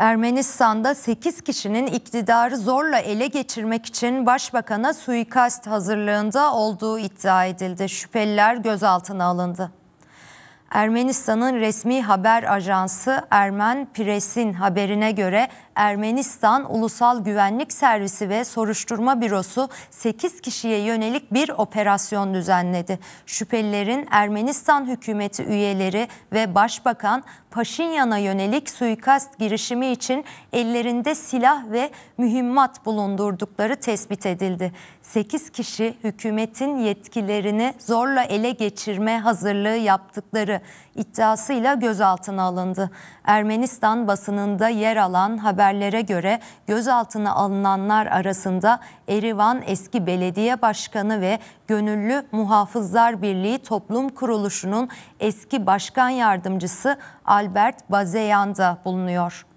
Ermenistan'da 8 kişinin iktidarı zorla ele geçirmek için başbakana suikast hazırlığında olduğu iddia edildi. Şüpheliler gözaltına alındı. Ermenistan'ın resmi haber ajansı Ermen Pres'in haberine göre Ermenistan Ulusal Güvenlik Servisi ve Soruşturma Bürosu 8 kişiye yönelik bir operasyon düzenledi. Şüphelilerin Ermenistan hükümeti üyeleri ve başbakan Paşinyan'a yönelik suikast girişimi için ellerinde silah ve mühimmat bulundurdukları tespit edildi. 8 kişi hükümetin yetkilerini zorla ele geçirme hazırlığı yaptıkları saldırı iddiasıyla gözaltına alındı. Ermenistan basınında yer alan haberlere göre gözaltına alınanlar arasında Erivan eski belediye başkanı ve Gönüllü Muhafızlar Birliği Toplum Kuruluşu'nun eski başkan yardımcısı Albert Bazeyan da bulunuyor.